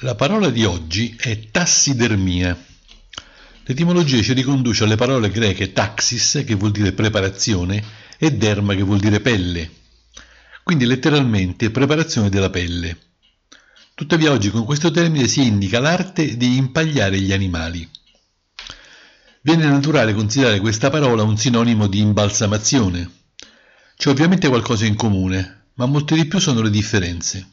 La parola di oggi è tassidermia. L'etimologia ci riconduce alle parole greche taxis, che vuol dire preparazione, e derma, che vuol dire pelle. Quindi letteralmente preparazione della pelle. Tuttavia oggi con questo termine si indica l'arte di impagliare gli animali. Viene naturale considerare questa parola un sinonimo di imbalsamazione. C'è ovviamente qualcosa in comune, ma molte di più sono le differenze.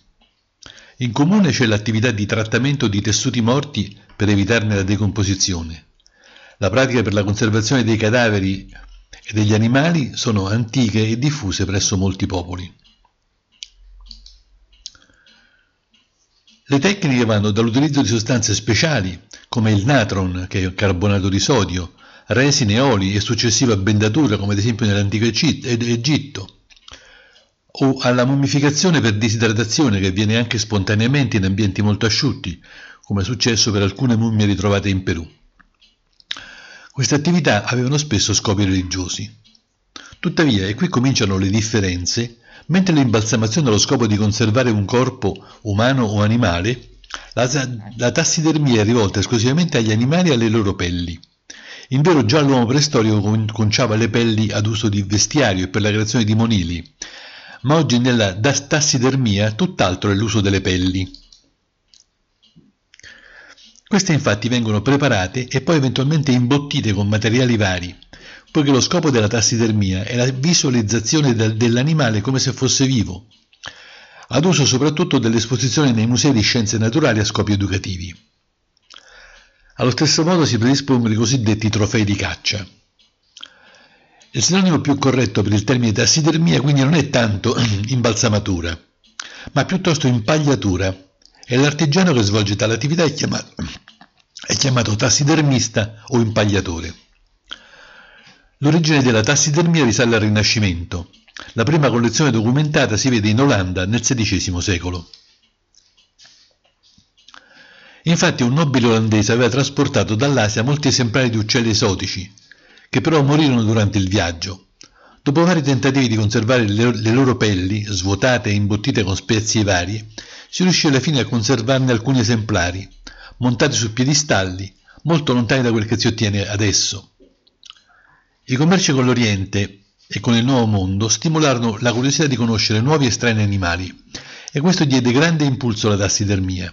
In comune c'è l'attività di trattamento di tessuti morti per evitarne la decomposizione. La pratica per la conservazione dei cadaveri e degli animali sono antiche e diffuse presso molti popoli. Le tecniche vanno dall'utilizzo di sostanze speciali come il natron, che è carbonato di sodio, resine, oli e successiva bendatura come ad esempio nell'antico Egitto, o alla mummificazione per disidratazione che avviene anche spontaneamente in ambienti molto asciutti, come è successo per alcune mummie ritrovate in Perù. Queste attività avevano spesso scopi religiosi. Tuttavia, e qui cominciano le differenze, mentre l'imbalsamazione ha lo scopo di conservare un corpo umano o animale, la, la tassidermia è rivolta esclusivamente agli animali e alle loro pelli. In vero già l'uomo preistorico conciava le pelli ad uso di vestiario e per la creazione di monili, ma oggi nella tassidermia tutt'altro è l'uso delle pelli. Queste infatti vengono preparate e poi eventualmente imbottite con materiali vari, poiché lo scopo della tassidermia è la visualizzazione dell'animale come se fosse vivo, ad uso soprattutto dell'esposizione nei musei di scienze naturali a scopi educativi. Allo stesso modo si predispongono i cosiddetti trofei di caccia. Il sinonimo più corretto per il termine tassidermia quindi non è tanto imbalsamatura, ma piuttosto impagliatura e l'artigiano che svolge tale attività è chiamato, è chiamato tassidermista o impagliatore. L'origine della tassidermia risale al Rinascimento. La prima collezione documentata si vede in Olanda nel XVI secolo. Infatti un nobile olandese aveva trasportato dall'Asia molti esemplari di uccelli esotici, che però morirono durante il viaggio. Dopo vari tentativi di conservare le loro pelli, svuotate e imbottite con spezie varie, si riuscì alla fine a conservarne alcuni esemplari, montati su piedistalli, molto lontani da quel che si ottiene adesso. I commerci con l'Oriente e con il Nuovo Mondo stimolarono la curiosità di conoscere nuovi e strani animali e questo diede grande impulso alla tassidermia.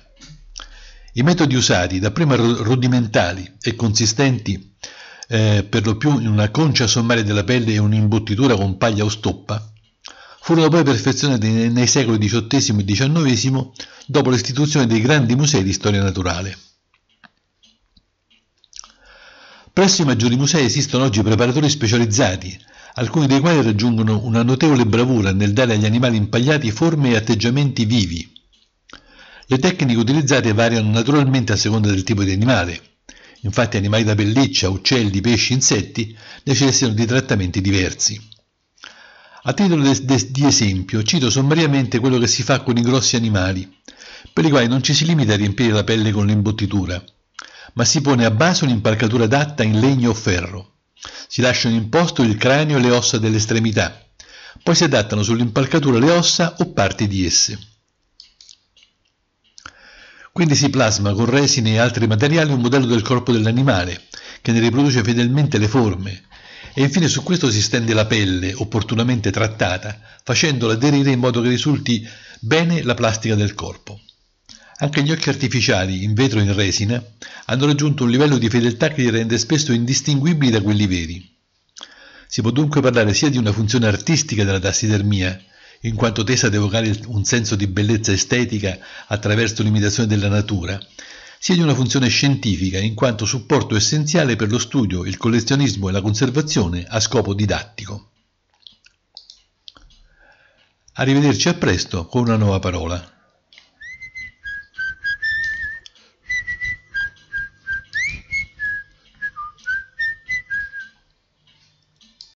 I metodi usati, dapprima rudimentali e consistenti eh, per lo più in una concia sommaria della pelle e un'imbottitura con paglia o stoppa, furono poi perfezionate nei, nei secoli XVIII e XIX dopo l'istituzione dei grandi musei di storia naturale. Presso i maggiori musei esistono oggi preparatori specializzati, alcuni dei quali raggiungono una notevole bravura nel dare agli animali impagliati forme e atteggiamenti vivi. Le tecniche utilizzate variano naturalmente a seconda del tipo di animale. Infatti animali da pelliccia, uccelli, pesci, insetti necessitano di trattamenti diversi. A titolo di esempio, cito sommariamente quello che si fa con i grossi animali, per i quali non ci si limita a riempire la pelle con l'imbottitura, ma si pone a base un'impalcatura adatta in legno o ferro. Si lasciano in posto il cranio e le ossa delle estremità, poi si adattano sull'impalcatura le ossa o parti di esse. Quindi si plasma con resine e altri materiali un modello del corpo dell'animale, che ne riproduce fedelmente le forme, e infine su questo si stende la pelle, opportunamente trattata, facendola aderire in modo che risulti bene la plastica del corpo. Anche gli occhi artificiali, in vetro e in resina, hanno raggiunto un livello di fedeltà che li rende spesso indistinguibili da quelli veri. Si può dunque parlare sia di una funzione artistica della tassidermia, in quanto tesa ad evocare un senso di bellezza estetica attraverso l'imitazione della natura, sia di una funzione scientifica in quanto supporto essenziale per lo studio, il collezionismo e la conservazione a scopo didattico. Arrivederci a presto con una nuova parola.